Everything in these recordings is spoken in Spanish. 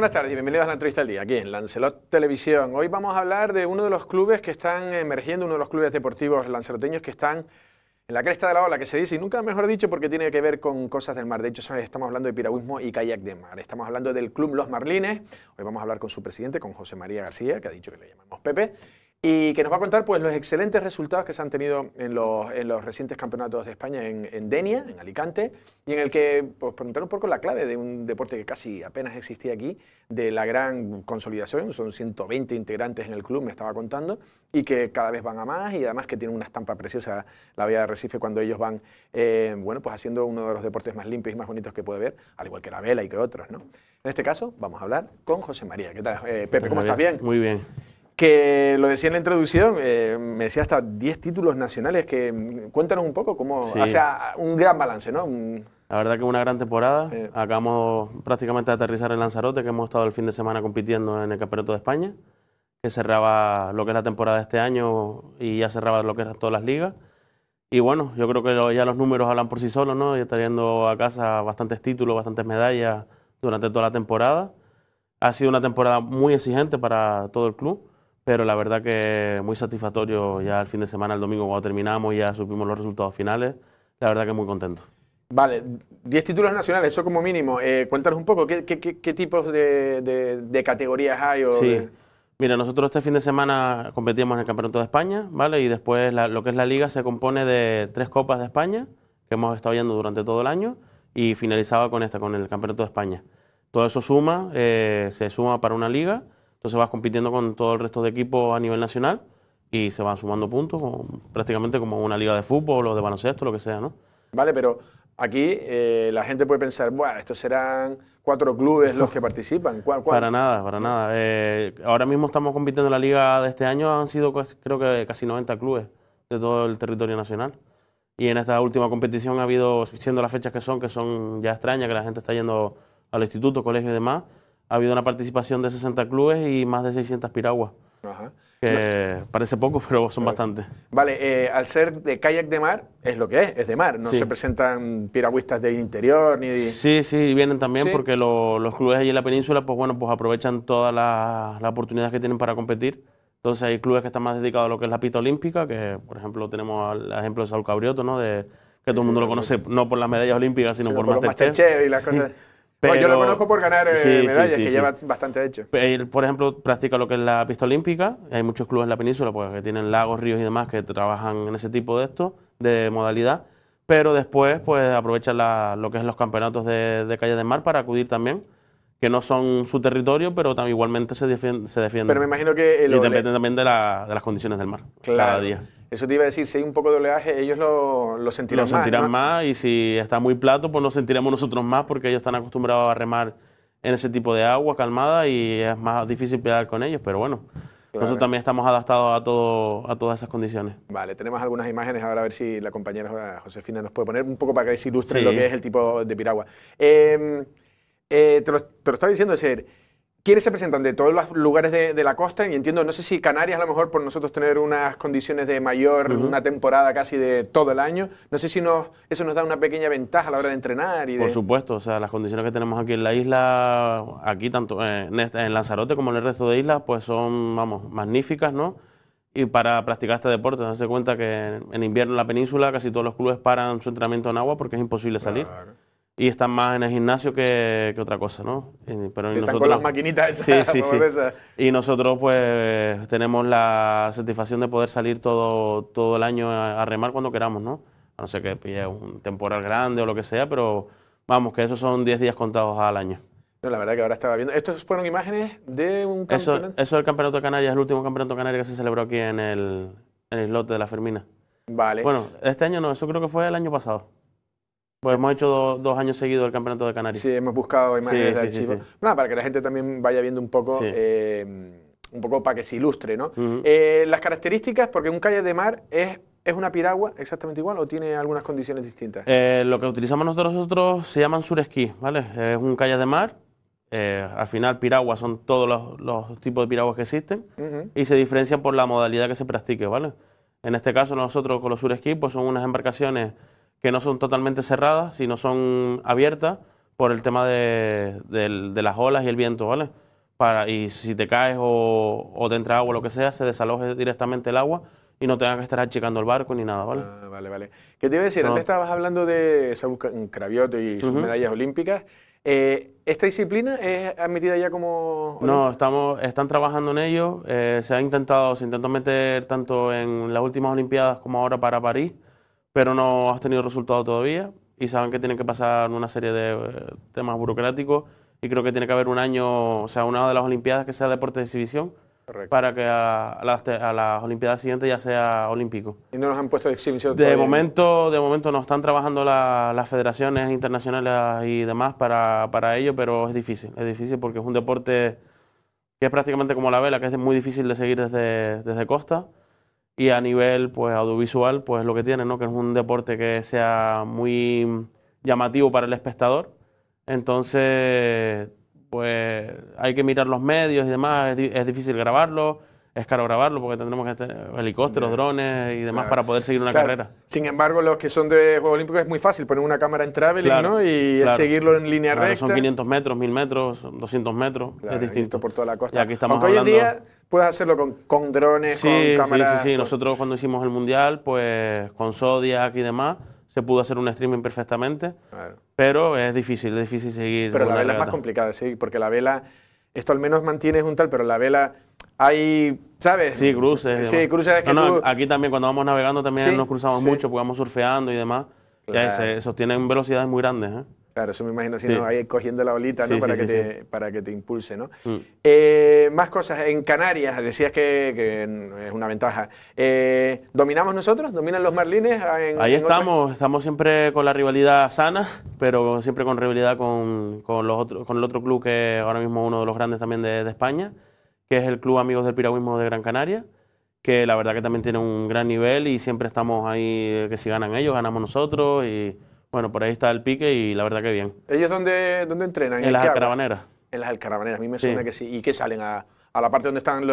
buenas tardes y bienvenidos a la entrevista del día aquí en Lancelot Televisión. Hoy vamos a hablar de uno de los clubes que están emergiendo, uno de los clubes deportivos lanceloteños que están en la cresta de la ola, que se dice, y nunca mejor dicho porque tiene que ver con cosas del mar. De hecho, estamos hablando de piragüismo y kayak de mar. Estamos hablando del Club Los Marlines. Hoy vamos a hablar con su presidente, con José María García, que ha dicho que le llamamos Pepe y que nos va a contar pues, los excelentes resultados que se han tenido en los, recientes campeonatos de España en, Denia, en Alicante, y en el que pues, preguntaron un poco la clave de un deporte que casi apenas existía aquí, de la gran consolidación, son 120 integrantes en el club, me estaba contando, y que cada vez van a más, y además que tiene una estampa preciosa la vía de Recife cuando ellos van eh, bueno, pues, haciendo uno de los deportes más limpios y más bonitos que puede ver, al igual que la vela y que otros. ¿no? En este caso vamos a hablar con José María. ¿Qué tal? Eh, Pepe, ¿cómo estás? ¿Bien? Muy bien que lo decía en la introducción, eh, me decía hasta 10 títulos nacionales, que mm, cuéntanos un poco como o sea, un gran balance, ¿no? La verdad que una gran temporada, eh. acabamos prácticamente de aterrizar en Lanzarote, que hemos estado el fin de semana compitiendo en el Campeonato de España, que cerraba lo que es la temporada de este año y ya cerraba lo que eran todas las ligas. Y bueno, yo creo que ya los números hablan por sí solos, ¿no? Ya está yendo a casa bastantes títulos, bastantes medallas durante toda la temporada. Ha sido una temporada muy exigente para todo el club pero la verdad que muy satisfactorio ya el fin de semana, el domingo cuando terminamos, ya supimos los resultados finales, la verdad que muy contento. Vale, 10 títulos nacionales, eso como mínimo. Eh, cuéntanos un poco, ¿qué, tipos de, de, categorías hay? O sí, mira, nosotros este fin de semana competíamos en el Campeonato de España, ¿vale? Y después lo que es la liga se compone de tres copas de España, que hemos estado yendo durante todo el año, y finalizaba con esta, con el Campeonato de España. Todo eso suma, eh, se suma para una liga entonces vas compitiendo con todo el resto de equipos a nivel nacional y se van sumando puntos prácticamente como una liga de fútbol o de baloncesto, lo que sea, ¿no? Vale, pero aquí eh, la gente puede pensar, bueno, estos serán cuatro clubes los que participan. ¿Cuál, Para nada, para nada. Eh, ahora mismo estamos compitiendo en la liga de este año, han sido creo que casi 90 clubes de todo el territorio nacional. Y en esta última competición ha habido, siendo las fechas que son, que son ya extrañas, que la gente está yendo al instituto, colegio y demás, ha habido una participación de 60 clubes y más de 600 piraguas. Ajá. Que parece poco, pero son bastantes. Vale, eh, al ser de kayak de mar, es lo que es, es de mar. No se presentan piragüistas del interior ni de... Sí, sí, vienen también porque los clubes allí en la península, pues bueno, pues aprovechan todas las la oportunidades que tienen para competir. Entonces hay clubes que están más dedicados a lo que es la pista olímpica, que por ejemplo tenemos el ejemplo de Sao Cabrioto, ¿no? que todo el mundo lo conoce, no por las medallas olímpicas, sino, por, por Masterchef. y las cosas. Pero, yo lo conozco por ganar eh, medallas, que lleva bastante hecho. Él, por ejemplo, practica lo que es la pista olímpica. Hay muchos clubes en la península pues, que tienen lagos, ríos y demás que trabajan en ese tipo de esto, de modalidad. Pero después, pues aprovechan lo que es los campeonatos de, calle de mar para acudir también que no son su territorio, pero igualmente se defienden. Se defienden. Pero me imagino que... Eh, y depende también de, de, las condiciones del mar, cada día. Eso te iba a decir, si hay un poco de oleaje, ellos lo, lo sentirán más. Lo sentirán más, y si está muy plato, pues nos sentiremos nosotros más porque ellos están acostumbrados a remar en ese tipo de agua calmada y es más difícil pelear con ellos, pero bueno. Nosotros también estamos adaptados a, todo, a todas esas condiciones. Vale, tenemos algunas imágenes, ahora a ver si la compañera Josefina nos puede poner un poco para que se ilustre lo que es el tipo de piragua. Em, eh, te, lo, te, estaba diciendo, es quiénes se presentan de todos los lugares de, la costa y entiendo, no sé si Canarias a lo mejor por nosotros tener unas condiciones de mayor, una temporada casi de todo el año, no sé si nos, eso nos da una pequeña ventaja a la hora de entrenar. Y por supuesto, o sea, las condiciones que tenemos aquí en la isla, aquí tanto este, en, Lanzarote como en el resto de islas, pues son, vamos, magníficas, ¿no? Y para practicar este deporte, se cuenta que en invierno en la península casi todos los clubes paran su entrenamiento en agua porque es imposible salir y están más en el gimnasio que, otra cosa, ¿no? con las maquinitas esas. Sí, sí, sí. Y nosotros pues tenemos la satisfacción de poder salir todo, todo el año a, remar cuando queramos, ¿no? A no ser que pille pues, un temporal grande o lo que sea, pero vamos, que esos son 10 días contados al año. No, la verdad que ahora estaba viendo. Estos fueron imágenes de un campeonato. Eso, es el campeonato de Canarias, el último campeonato de Canarias que se celebró aquí en el, en el lote de la Fermina. Vale. Bueno, este año no, eso creo que fue el año pasado. Pues hemos hecho dos años seguidos el Campeonato de Canarias. Sí, hemos buscado imágenes de Nada, para que la gente también vaya viendo un poco, em, un poco para que se ilustre, ¿no? Eh, las características, porque un calle de mar es ¿Es una piragua exactamente igual o tiene algunas condiciones distintas? Eh, lo que utilizamos nosotros, nosotros se llaman sureskis, ¿vale? Es un calle de mar. Eh, al final, piraguas son todos los, tipos de piraguas que existen y se diferencian por la modalidad que se practique, ¿vale? En este caso, nosotros con los sureskis, pues son unas embarcaciones que no son totalmente cerradas, sino son abiertas por el tema de, las olas y el viento, ¿vale? Para, y si te caes o, o te entra agua o lo que sea, se desaloje directamente el agua y no tengas que estar achicando el barco ni nada, ¿vale? Ah, vale, vale. ¿Qué te iba a decir? Antes estabas hablando de craviote y sus medallas olímpicas. Eh, ¿Esta disciplina es admitida ya como...? No, estamos, están trabajando en ello. Eh, se ha intentado, se intentó meter tanto en las últimas Olimpiadas como ahora para París pero no has tenido resultado todavía y saben que tienen que pasar una serie de eh, temas burocráticos y creo que tiene que haber un año, o sea, una de las Olimpiadas que sea deporte de exhibición para que a, las, Olimpiadas siguientes ya sea olímpico. ¿Y no nos han puesto de exhibición? De momento, de momento nos están trabajando las federaciones internacionales y demás para, ello, pero es difícil, es difícil porque es un deporte que es prácticamente como la vela, que es muy difícil de seguir desde, desde costa y a nivel pues, audiovisual, pues lo que tiene, ¿no? que es un deporte que sea muy llamativo para el espectador. Entonces, pues hay que mirar los medios y demás, es, es difícil grabarlo, es caro grabarlo porque tendremos helicópteros, drones y demás para poder seguir una carrera. Sin embargo, los que son de Juegos Olímpicos es muy fácil poner una cámara en traveling y seguirlo en línea recta. Son 500 metros, 1000 metros, 200 metros, es distinto. Por toda la costa. aquí estamos hoy en día puedes hacerlo con, drones, sí, con cámaras. Sí, sí, sí. Nosotros cuando hicimos el mundial, pues con Zodiac y demás se pudo hacer un streaming perfectamente, claro. pero es difícil, es difícil seguir. Pero la vela es más complicada, sí, porque la vela, esto al menos mantiene un tal, pero la vela Ahí, ¿sabes? Sí, cruces. Sí, cruces Aquí también cuando vamos navegando también nos cruzamos mucho porque vamos surfeando y demás. Ya esos tienen velocidades muy grandes, ¿eh? Claro, eso me imagino, si ahí cogiendo la bolita, ¿no? para, que te, para que te impulse, ¿no? Mm. Eh, más cosas, en Canarias, decías que, es una ventaja. Eh, ¿Dominamos nosotros? ¿Dominan los marlines? ahí estamos, estamos siempre con la rivalidad sana, pero siempre con rivalidad con, con el otro club que ahora mismo es uno de los grandes también de España que es el Club Amigos del Piragüismo de Gran Canaria, que la verdad que también tiene un gran nivel y siempre estamos ahí, eh, que si ganan ellos, ganamos nosotros y bueno, por ahí está el pique y la verdad que bien. ¿Ellos dónde, entrenan? En, las alcarabaneras. En las alcarabaneras, a mí me suena que sí. ¿Y qué salen a...? la parte donde están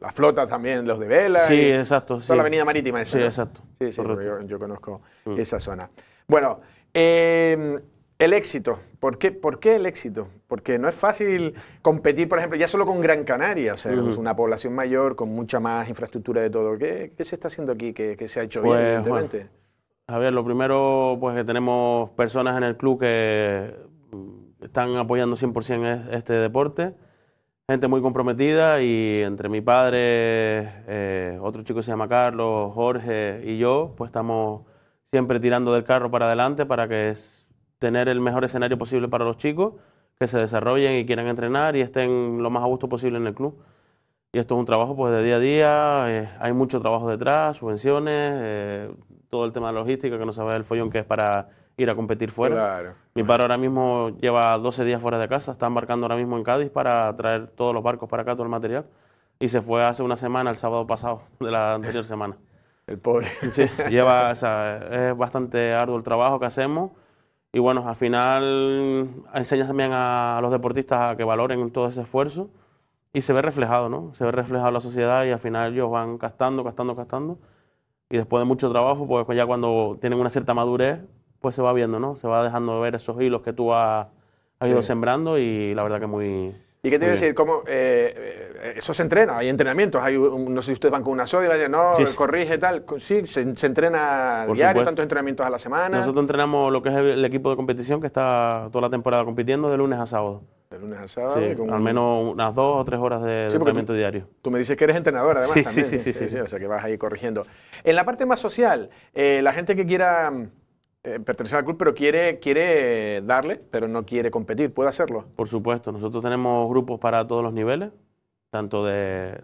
las flotas también, los de vela. Sí, exacto. Toda la avenida marítima. eso. sí, exacto. Sí, sí, yo, conozco mm. esa zona. Bueno, eh, el éxito. ¿Por qué? el éxito? Porque no es fácil competir, por ejemplo, ya solo con Gran Canaria, o sea, es una población mayor, con mucha más infraestructura de todo. ¿Qué, se está haciendo aquí que, se ha hecho bien, pues, evidentemente? a ver, lo primero, pues que tenemos personas en el club que están apoyando 100% este deporte, gente muy comprometida y entre mi padre, eh, otro chico que se llama Carlos, Jorge y yo, pues estamos siempre tirando del carro para adelante para que es tener el mejor escenario posible para los chicos, que se desarrollen y quieran entrenar y estén lo más a gusto posible en el club. Y esto es un trabajo pues, de día a día, eh, hay mucho trabajo detrás, subvenciones, eh, todo el tema de logística, que no ve el follón que es para ir a competir fuera. Mi padre ahora mismo lleva 12 días fuera de casa, está embarcando ahora mismo en Cádiz para traer todos los barcos para acá, todo el material. Y se fue hace una semana, el sábado pasado, de la anterior semana. El pobre. lleva, es bastante arduo el trabajo que hacemos. Y bueno, al final enseñas también a los deportistas a que valoren todo ese esfuerzo y se ve reflejado, ¿no? Se ve reflejado en la sociedad y al final ellos van gastando, gastando, gastando. Y después de mucho trabajo, pues, pues ya cuando tienen una cierta madurez, pues se va viendo, ¿no? Se va dejando ver esos hilos que tú has, ido sembrando y la verdad que muy, ¿Y qué te iba a decir? Eh, eh, eso se entrena, hay entrenamientos, hay, no sé si ustedes van con una sodia, y no, sí, corrige tal. Sí, se, entrena diario, tantos entrenamientos a la semana. Nosotros entrenamos lo que es el, equipo de competición que está toda la temporada compitiendo de lunes a sábado. De lunes a sábado. al menos unas dos o tres horas de, entrenamiento diario. Tú me dices que eres entrenador, además. Sí, sí, sí, sí, O sea, que vas ahí corrigiendo. En la parte más social, eh, la gente que quiera mm, eh, pertenece al club, pero quiere, quiere darle, pero no quiere competir. ¿Puede hacerlo? Por supuesto. Nosotros tenemos grupos para todos los niveles, tanto de,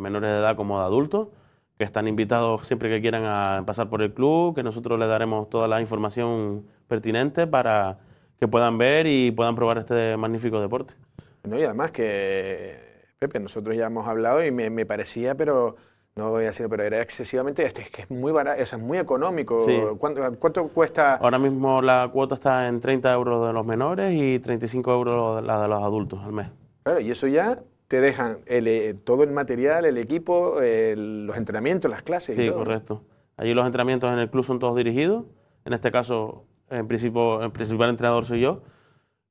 menores de edad como de adultos, que están invitados siempre que quieran a pasar por el club, que nosotros les daremos toda la información pertinente para que puedan ver y puedan probar este magnífico deporte. No, y además que, Pepe, nosotros ya hemos hablado y me, me parecía, pero no voy a decir, pero era excesivamente, este, es que es muy es muy económico. ¿Cuánto, cuesta? Ahora mismo la cuota está en 30 euros de los menores y 35 euros la de los adultos al mes. Claro, y eso ya te dejan eh, todo el material, el equipo, los entrenamientos, las clases. Sí, y correcto. Allí los entrenamientos en el club son todos dirigidos. En este caso, en principio, el principal entrenador soy yo.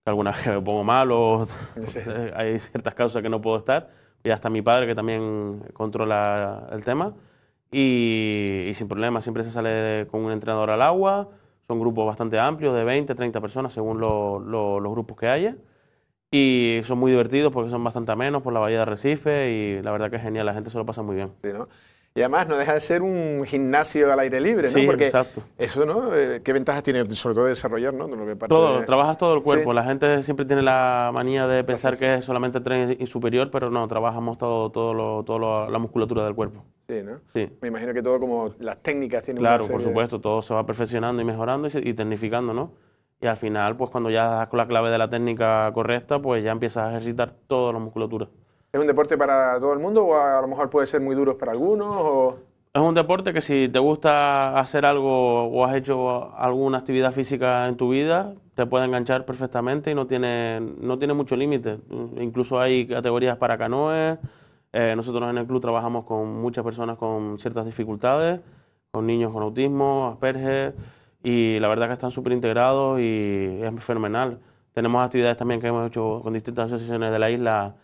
Algunas veces me pongo mal o hay ciertas causas que no puedo estar y hasta mi padre que también controla el tema. Y, sin problema, siempre se sale con un entrenador al agua. Son grupos bastante amplios, de 20, 30 personas, según los grupos que haya. Y son muy divertidos porque son bastante amenos por la bahía de Recife y la verdad que es genial, la gente se lo pasa muy bien. Sí, ¿no? Y además no deja de ser un gimnasio al aire libre, ¿no? Sí, Porque exacto. Eso, ¿no? Eh, ¿Qué ventajas tiene sobre todo desarrollar, ¿no? todo, trabajas todo el cuerpo. La gente siempre tiene la manía de pensar que es solamente el tren superior, pero no, trabajamos todo, todo, todo la musculatura del cuerpo. Sí, ¿no? Me imagino que todo como las técnicas tienen Claro, por supuesto, todo se va perfeccionando y mejorando y, tecnificando, ¿no? Y al final, pues cuando ya das con la clave de la técnica correcta, pues ya empiezas a ejercitar toda la musculatura. ¿Es un deporte para todo el mundo o a, lo mejor puede ser muy duro para algunos? Es un deporte que si te gusta hacer algo o has hecho alguna actividad física en tu vida, te puede enganchar perfectamente y no tiene, no tiene mucho límite. Incluso hay categorías para canoes. Eh, nosotros en el club trabajamos con muchas personas con ciertas dificultades, con niños con autismo, asperges, y la verdad que están súper integrados y es fenomenal. Tenemos actividades también que hemos hecho con distintas asociaciones de la isla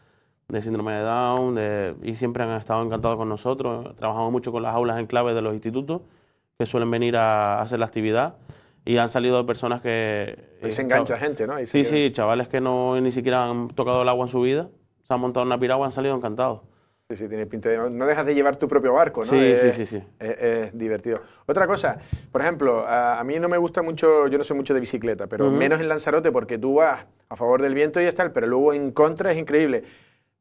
de síndrome de Down y siempre han estado encantados con nosotros. Trabajamos mucho con las aulas en clave de los institutos que suelen venir a, hacer la actividad y han salido personas que... Eh, Ahí se engancha gente, ¿no? sí, sí, chavales que no ni siquiera han tocado el agua en su vida, se han montado en una piragua, han salido encantados. Sí, sí, tiene pinta de... No dejas de llevar tu propio barco, ¿no? Sí, sí, sí, sí. Es, divertido. Otra cosa, por ejemplo, a, mí no me gusta mucho, yo no sé mucho de bicicleta, pero menos en Lanzarote porque tú vas a favor del viento y ya está, pero luego en contra es increíble.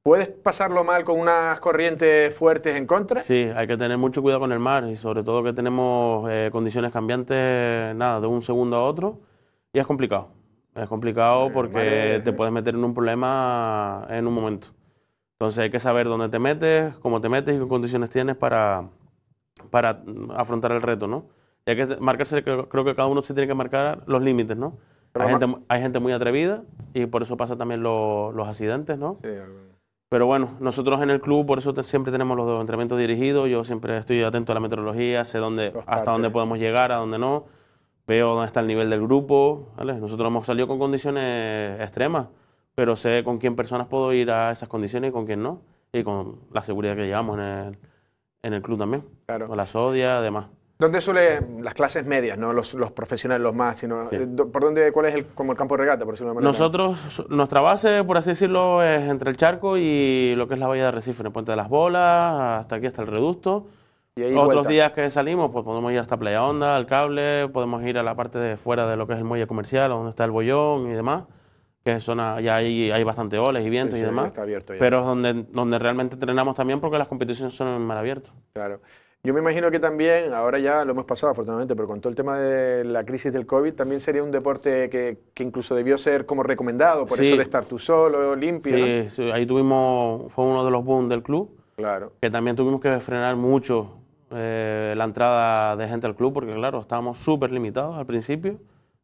¿Puedes pasarlo mal con unas corrientes fuertes en contra? Sí, hay que tener mucho cuidado con el mar y sobre todo que tenemos eh, condiciones cambiantes, nada, de un segundo a otro y es complicado. Es complicado porque te puedes meter en un problema en un momento. Entonces hay que saber dónde te metes, cómo te metes y qué condiciones tienes para, para afrontar el reto, ¿no? Y hay que marcarse, creo que cada uno se tiene que marcar los límites, ¿no? Hay gente, hay gente, muy atrevida y por eso pasa también los accidentes, ¿no? Sí, pero bueno, nosotros en el club, por eso siempre tenemos los dos entrenamientos dirigidos. Yo siempre estoy atento a la meteorología, sé dónde, hasta dónde podemos llegar, a dónde no. Veo dónde está el nivel del grupo. Nosotros hemos salido con condiciones extremas, pero sé con quién personas puedo ir a esas condiciones y con quién no. Y con la seguridad que llevamos en el, club también. Con la sodia, además. ¿Dónde suelen las clases medias, no los, profesionales, los más, sino eh, por cuál es el, como el campo de regata, por decirlo de Nosotros, nuestra base, por así decirlo, es entre el charco y lo que es la valla de Recife, en el puente de las bolas, hasta aquí, hasta el reducto. Y Otros días que salimos, pues podemos ir hasta Playa Onda, al cable, podemos ir a la parte de fuera de lo que es el muelle comercial, donde está el bollón y demás, que es zona, ya hay, hay bastante olas y vientos y demás. Pero es donde, donde realmente entrenamos también porque las competiciones son en mar abierto. Claro. Yo me imagino que también, ahora ya lo hemos pasado afortunadamente, pero con todo el tema de la crisis del COVID, también sería un deporte que, incluso debió ser como recomendado, por eso de estar tú solo, limpio. Sí, ahí tuvimos, fue uno de los booms del club. Claro. Que también tuvimos que frenar mucho eh, la entrada de gente al club, porque claro, estábamos súper limitados al principio.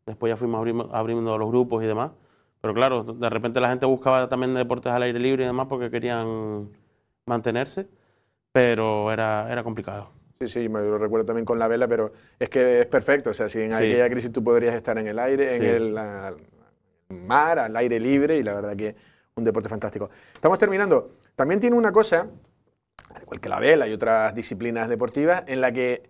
Después ya fuimos abriendo los grupos y demás. Pero claro, de repente la gente buscaba también deportes al aire libre y demás porque querían mantenerse pero era, era complicado. Sí, sí, me lo recuerdo también con la vela, pero es que es perfecto. O sea, si en aquella crisis tú podrías estar en el aire, en el mar, al aire libre, y la verdad que un deporte fantástico. Estamos terminando. También tiene una cosa, al igual que la vela y otras disciplinas deportivas, en la que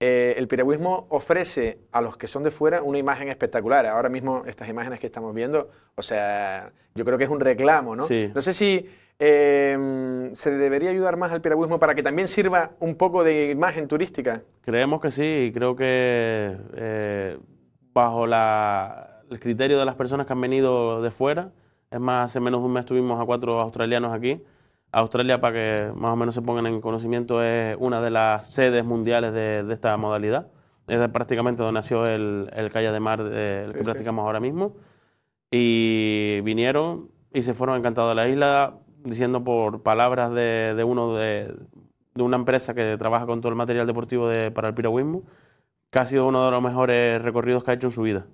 eh, el piragüismo ofrece a los que son de fuera una imagen espectacular. Ahora mismo estas imágenes que estamos viendo, o sea, yo creo que es un reclamo, ¿no? Sí. No sé si Em, ¿se debería ayudar más al piragüismo para que también sirva un poco de imagen turística? Creemos que sí, creo que eh, bajo la, el criterio de las personas que han venido de fuera, es más, hace menos de un mes tuvimos a cuatro australianos aquí. Australia, para que más o menos se pongan en conocimiento, es una de las sedes mundiales de, esta modalidad. Es prácticamente donde nació el, el Calle de Mar, eh, el que practicamos ahora mismo. Y vinieron y se fueron encantados de la isla diciendo por palabras de, de uno de, de, una empresa que trabaja con todo el material deportivo de, para el piragüismo, que ha sido uno de los mejores recorridos que ha hecho en su vida.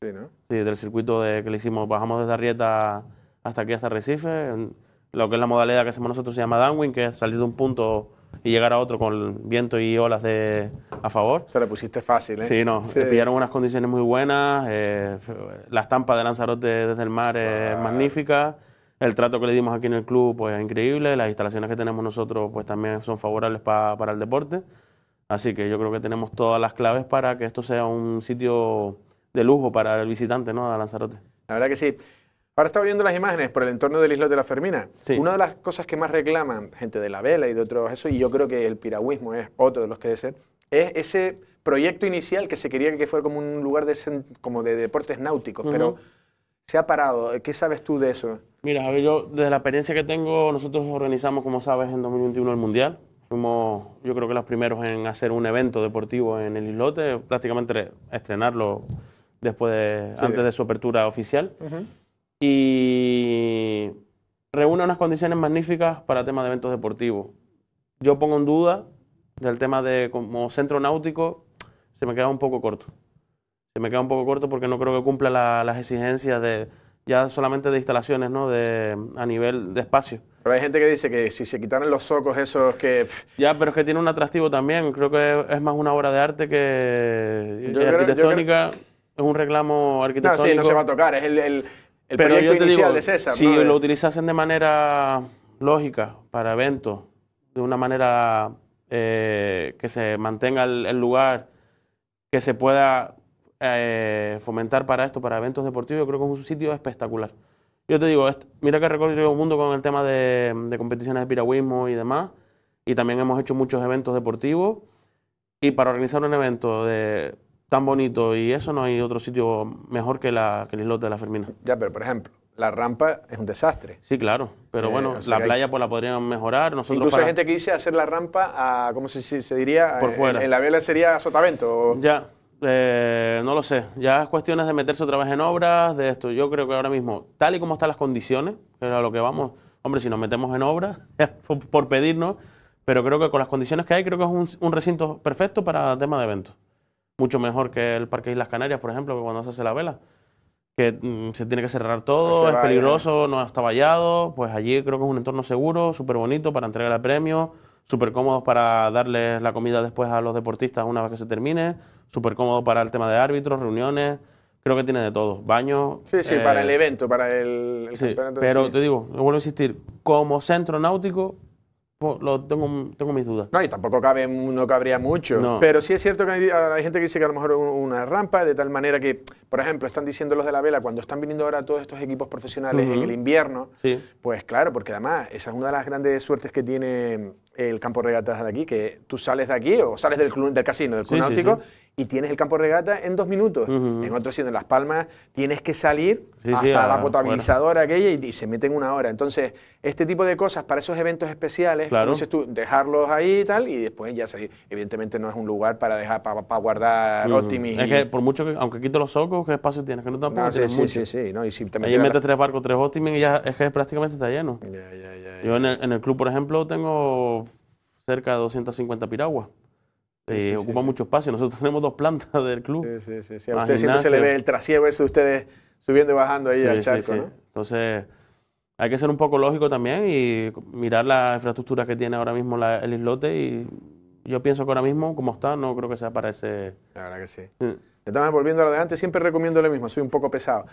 Sí, ¿no? Sí, del circuito de, que le hicimos, bajamos desde Arrieta hasta aquí, hasta Recife, lo que es la modalidad que hacemos nosotros se llama downwind, que es salir de un punto y llegar a otro con viento y olas de, a favor. Se le pusiste fácil, ¿eh? Sí, no, sí. pillaron unas condiciones muy buenas, eh, la estampa de Lanzarote desde el mar es magnífica el trato que le dimos aquí en el club pues es increíble, las instalaciones que tenemos nosotros pues también son favorables para el deporte, así que yo creo que tenemos todas las claves para que esto sea un sitio de lujo para el visitante ¿no? a Lanzarote. La verdad que sí. Ahora estaba viendo las imágenes por el entorno del Islote de la Fermina. Sí. Una de las cosas que más reclaman gente de la vela y de otros eso, y yo creo que el piragüismo es otro de los que debe ser, es ese proyecto inicial que se quería que fuera como un lugar de, como de deportes náuticos, pero se ha parado. ¿Qué sabes tú de eso? Mira, yo desde la experiencia que tengo, nosotros organizamos, como sabes, en 2021 el Mundial. Fuimos, yo creo que los primeros en hacer un evento deportivo en el islote, prácticamente estrenarlo después de, antes de su apertura oficial. Y reúne unas condiciones magníficas para temas de eventos deportivos. Yo pongo en duda del tema de como centro náutico, se me queda un poco corto me queda un poco corto porque no creo que cumpla las exigencias de ya solamente de instalaciones, ¿no? a nivel de espacio. Pero hay gente que dice que si se quitaran los socos esos que... Ya, pero es que tiene un atractivo también. Creo que es más una obra de arte que yo eh, arquitectónica. Es un reclamo arquitectónico. No, sí, no se va a tocar. Es el, proyecto inicial de César. Si lo utilizasen de manera lógica para eventos, de una manera eh, que se mantenga el lugar, que se pueda eh, fomentar para esto, para eventos deportivos, yo creo que es un sitio espectacular. Yo te digo, mira que recorrido el mundo con el tema de, competiciones de piragüismo y demás, y también hemos hecho muchos eventos deportivos, y para organizar un evento de, tan bonito y eso no hay otro sitio mejor que, la, el islote de la Fermina. Ya, pero por ejemplo, la rampa es un desastre. Sí, claro. Pero eh, bueno, la playa pues la podrían mejorar. Nosotros Incluso hay gente que dice hacer la rampa a, ¿cómo se, diría? Por eh, fuera. En, la vela sería sotavento. Ya eh, no lo sé, ya es cuestiones de meterse otra vez en obras, de esto. Yo creo que ahora mismo, tal y como están las condiciones, que era lo que vamos, hombre, si nos metemos en obras, por pedirnos, pero creo que con las condiciones que hay, creo que es un, recinto perfecto para tema de eventos. Mucho mejor que el Parque Islas Canarias, por ejemplo, que cuando se hace la vela, que mm, se tiene que cerrar todo, es peligroso, no está vallado, pues allí creo que es un entorno seguro, súper bonito para entregar el premio súper cómodos para darles la comida después a los deportistas una vez que se termine, súper cómodo para el tema de árbitros, reuniones, creo que tiene de todo, baños. Sí, sí, para el eh, evento, para el, campeonato. Pero te digo, vuelvo a insistir, como centro náutico pues, tengo, tengo mis dudas. No, y tampoco cabe, no cabría mucho. Pero sí es cierto que hay, gente que dice que a lo mejor una rampa, de tal manera que, por ejemplo, están diciendo los de la vela, cuando están viniendo ahora todos estos equipos profesionales en el invierno, sí. pues claro, porque además esa es una de las grandes suertes que tiene el campo regatas de aquí, que tú sales de aquí o sales del, club, del casino, del club náutico, y tienes el campo de regata en dos minutos. En otro sitio, en Las Palmas, tienes que salir hasta la potabilizadora aquella y, y, se meten una hora. Entonces, este tipo de cosas para esos eventos especiales, claro. dices tú, dejarlos ahí y tal, y después ya salir. Evidentemente no es un lugar para dejar para guardar uh Es que por mucho que, aunque quito los ojos, ¿qué espacio tienes? Que no te sí, sí, sí, sí, metes tres barcos, tres Optimis y ya es que prácticamente está lleno. Yo en el club, por ejemplo, tengo cerca de 250 piraguas. Eh, ocupa mucho espacio. Nosotros tenemos dos plantas del club. Sí, sí, sí. A usted siempre se le ve el trasiego Eso de ustedes subiendo y bajando ahí al charco, ¿no? Entonces, hay que ser un poco lógico también y mirar la infraestructura que tiene ahora mismo el islote y yo pienso que ahora mismo, como está, no creo que sea para ese... La verdad que sí. Mm. volviendo a lo de siempre recomiendo lo mismo, soy un poco pesado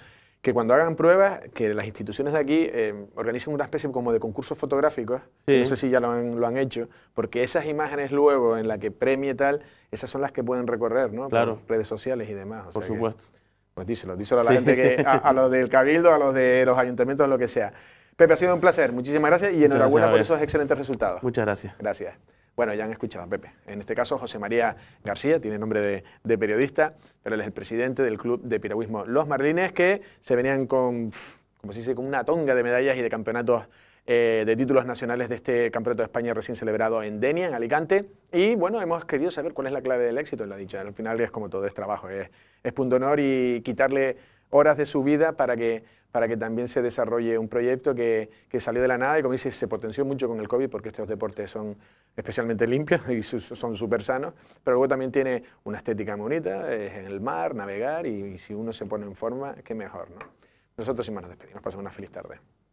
que cuando hagan pruebas, que las instituciones de aquí eh, organicen una especie como de concursos fotográficos, eh, no sé si ya lo han, hecho, porque esas imágenes luego en la que premie tal, esas son las que pueden recorrer, ¿no? Claro. Por redes sociales y demás. Por supuesto. pues díselo, díselo a la gente, que, a, los del Cabildo, a los de los ayuntamientos, lo que sea. Pepe, ha sido un placer, muchísimas gracias y enhorabuena por esos excelentes resultados. Muchas gracias. Gracias. Bueno, ya han escuchado Pepe. En este caso, José María García, tiene nombre de, periodista, pero él es el presidente del club de piragüismo Los Marlines, que se venían con, como se dice, con una tonga de medallas y de campeonatos eh, de títulos nacionales de este Campeonato de España recién celebrado en Denia, en Alicante. Y bueno, hemos querido saber cuál es la clave del éxito en la dicha. Al final es como todo, es trabajo, es, es punto honor y quitarle horas de su vida para que, para que también se desarrolle un proyecto que, salió de la nada y como dice, se potenció mucho con el COVID porque estos deportes son especialmente limpios y son súper sanos, pero luego también tiene una estética bonita, es en el mar, navegar y, si uno se pone en forma, qué mejor, ¿no? Nosotros sin más nos despedimos, pasamos una feliz tarde.